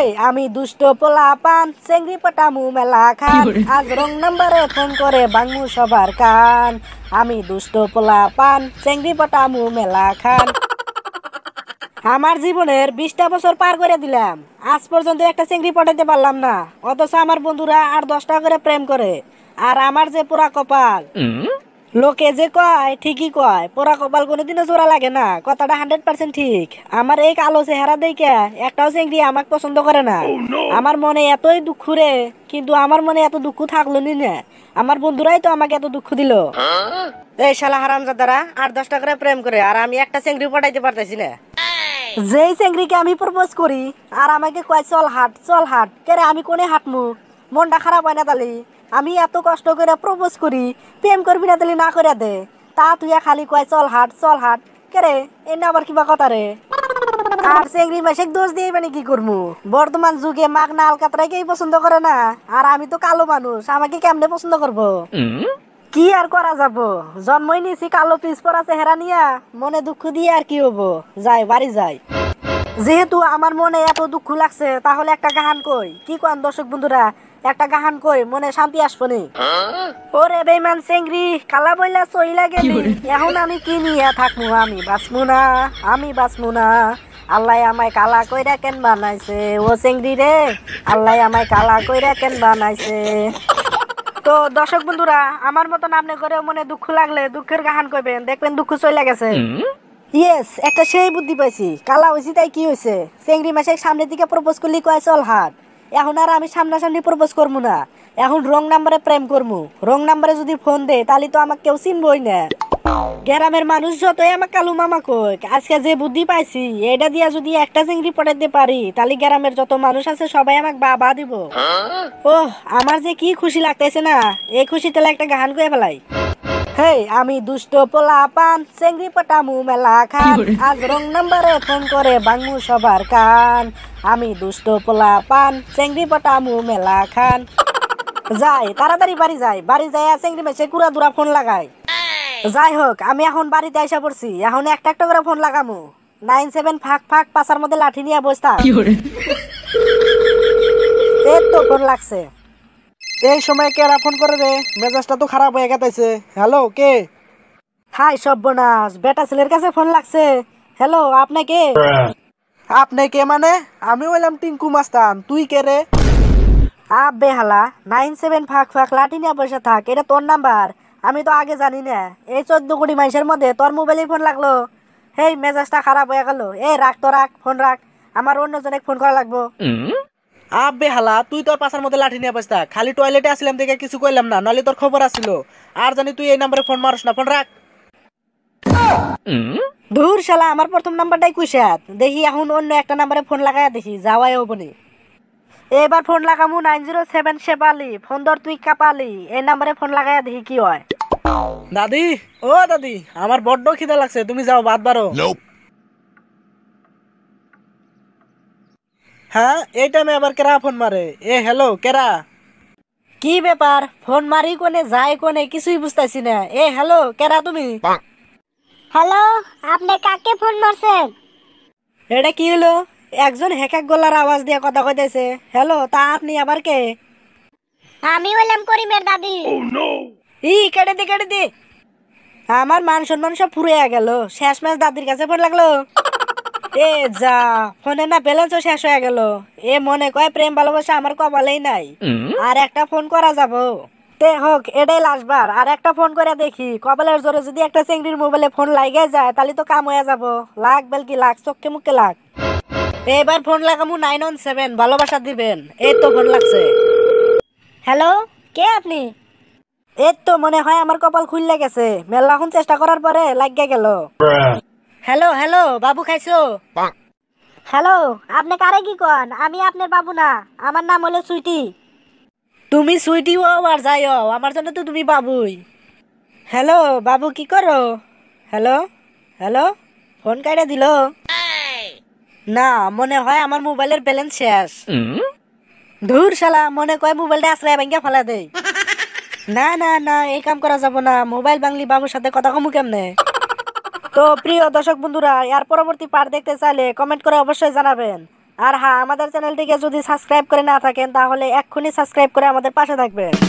এই আমি দুষ্ট পোলা পান চেংড়ি পটামু মেলা খান আজ রং নাম্বারে ফোন করে বাংমু সবার কান আমি দুষ্ট পোলা পান চেংড়ি পটামু মেলা খান আমার জীবনের বিশটা বছর পার করে দিলাম আজ পর্যন্ত একটা চেংড়ি পটাইতে পারলাম না অথচ আমার বন্ধুরা আর দশটা করে প্রেম করে আর আমার যে পুরা কপাল লোকে যে কয় ঠিকই কয় পোড়া কপাল কোনোদিনও জোড়া লাগে না কথাটা হান্ড্রেড পার্সেন্ট ঠিক আমার এই কালো চেহারা দেখে একটাও চেংড়ি আমাকে পছন্দ করে না oh, আমার মনে এতই দুঃখ রে কিন্তু আমার মনে এত দুঃখ থাকলো নি না আমার বন্ধুরাই তো আমাকে এত দুঃখ দিল এই শালা হারামজাদারা আট দশটা করে প্রেম করে আর আমি একটা চেংড়ি পটাইতে পারতেছি না যেই চেংড়িকে আমি প্রপোজ করি আর আমাকে কয় চল হাট চল হাট কেরে আমি কোনে হাঁটমু মনটা খারাপ হয় না তালি আমি এত কষ্ট করে প্রপোজ করি প্রেম করবি না তালি না করে দে তা তুই খালি কয় চল হাট চল হাট কেরে এনে আবার কিবা কথা রে আর চেংড়ি মাসিক দোষ দিয়ে মানে কি করবো বর্তমান যুগে মাগ না আলকাতরাকেই পছন্দ করে না আর আমি তো কালো মানুষ আমাকে কেমনে পছন্দ করবো কি আর করা যাব জন্মই নিছি কালো পিস পরা চেহারা নিয়া মনে দুঃখ দিয়ে আর কি হবো যাই বাড়ি যাই যেহেতু আমার মনে এত দুঃখ লাগছে তাহলে একটা গাহান কই কি কন দর্শক বন্ধুরা একটা গাহান কই মনে শান্তি আসবনি ওরে বেমান সেংরি কালা বইলা চইলা লাগে এখন আমি কি নিয়ে থাকবো আমি বাঁচবো না আমি বাঁচবো না আল্লাহ আমায় কালা কইরা কেন বানাইছে ও চেংরি রে আল্লাহ আমায় কালা কইরা কেন বানাইছে তো দর্শক বন্ধুরা আমার মতন আপনি করেও মনে দুঃখ লাগলে দুঃখের গান কইবেন দেখবেন দুঃখ চলে গেছে ইয়েস একটা সেই বুদ্ধি পাইছি কালা হয়েছি তাই কি হয়েছে চেংড়ি মাসে সামনের দিকে প্রপোজ করলি কয় চল হাত এখন আর আমি সামনাসামনি প্রপোজ করবো না এখন রং নাম্বারে প্রেম করবো রং নাম্বারে যদি ফোন দেয় তাহলে তো আমাকে কেউ চিনবই না গ্রামের মানুষ যতই আমার কালু মামা কই আজকে যে বুদ্ধি পাইছি এটা দিয়া যদি একটা চিংড়ি দিতে পারি তাহলে গ্রামের যত মানুষ আছে সবাই আমাকে বাবা দিব হ্যাঁ? ওহ আমার যে কি খুশি লাগতেছে না এই খুশিতে একটা গান গয়ে ফেলাই হেই আমি দুষ্ট পোলা পান চেংড়ি পটামু মেলা খান আজ রং নাম্বারে ফোন করে বাংমু সবার কান আমি দুষ্ট পোলা পান চেংড়ি পটামু মেলা খান যাই তাড়াতাড়ি বাড়ি যাই বাড়ি যাই চেংড়ি মেসে কুড়া দুরা ফোন লাগাই যাই হোক আমি এখন বাড়িতে আইসা পড়ছি এখন একটা একটা করে ফোন লাগামু নাইন সেভেন ফাঁক ফাঁক পাশার মধ্যে লাঠি নিয়ে বসতাম এর তো ফোন লাগছে এই সময় কে ফোন করে রে মেজাজটা তো খারাপ হয়ে গেছে হ্যালো কে হাই সব্যনাশ বেটা ছেলের কাছে ফোন লাগছে হ্যালো আপনি কে আপনি কে মানে আমি হইলাম টিঙ্কু মাস্তান তুই কে রে আব্বে হালা নাইন সেভেন ফাঁক ফাঁক লাঠি নিয়ে বসে থাক এটা তোর নাম্বার আমি তো আগে জানি না এই চোদ্দ কোটি মানুষের মধ্যে তোর মোবাইলে ফোন লাগলো হেই মেজাজটা খারাপ হয়ে গেল এই রাখ তো রাখ ফোন রাখ আমার অন্যজনে ফোন করা লাগবো আবে হালা তুই তোর পাশার মধ্যে লাঠি নিয়ে বসতা খালি টয়লেটে আসলাম দেখে কিছু কইলাম না নালে তোর খবর আসিল আর জানি তুই এই নাম্বারে ফোন মারস না ফোন রাখ ধুর শালা আমার প্রথম নাম্বারটাই কুশাত দেখি এখন অন্য একটা নাম্বারে ফোন লাগায় দেখি যাওয়াই হবনি এবার ফোন লাগামু nine zero seven Shefali phone ধর তুই কাপালি এই নাম্বারে ফোন লাগায় দেখি কি হয় দাদি ও দাদি আমার বড্ড খিদা লাগছে তুমি যাও বাদ বারো হ্যাঁ এই টাইমে আবার কেরা ফোন মারে এ হ্যালো কেরা কি ব্যাপার ফোন মারি কোনে যায় কোনে কিছুই বুঝতেছি না এ হ্যালো কেরা তুমি হ্যালো আপনি কাকে ফোন মারছেন এটা কি হলো একজন হেকাক গলার আওয়াজ দিয়ে কথা কইতেছে হ্যালো তা আপনি আবার কে আমি হইলাম করিমের দাদি oh, ই কেটে দি কেটে দি আমার মান সম্মান সব ফুরে গেল শেষ ম্যাচ দাদির কাছে ফোন লাগলো এ যা ফোনে না ব্যালেন্সও শেষ হয়ে গেল এ মনে কয় প্রেম ভালোবাসা আমার নাই আর একটা ফোন করা যাব তে হোক এটাই লাস্টবার আর একটা ফোন করে দেখি কপালের জোরে যদি একটা মোবাইলে ফোন লাগে যায় তাহলে তো কাম হয়ে বেলকি মুখে এবার ফোন লাগামু নাইন ওয়ান সেভেন ভালোবাসা দিবেন এই তো ফোন লাগছে হ্যালো কে আপনি এই তো মনে হয় আমার কপাল খুললে গেছে মেলাখন চেষ্টা করার পরে লাগিয়ে গেল হ্যালো হ্যালো বাবু খাইছো হ্যালো আপনি কারে কি কন আমি আপনার বাবু না আমার নাম হলো সুইটি তুমি সুইটি ও আর যাই আমার জন্য তো তুমি বাবুই হ্যালো বাবু কি করো হ্যালো হ্যালো ফোন কাইটা দিল না মনে হয় আমার মোবাইলের ব্যালেন্স শেষ ধুর শালা মনে কয় মোবাইলটা আশ্রয় ভাঙ্গা ফেলা দেয় না না না এই কাম করা যাব না মোবাইল বাংলি বাবুর সাথে কথা কমু কেমনে তো প্রিয় দর্শক বন্ধুরা এর পরবর্তী পার্ট দেখতে চাইলে কমেন্ট করে অবশ্যই জানাবেন আর হ্যাঁ আমাদের চ্যানেলটিকে যদি সাবস্ক্রাইব করে না থাকেন তাহলে এক্ষুনি সাবস্ক্রাইব করে আমাদের পাশে থাকবেন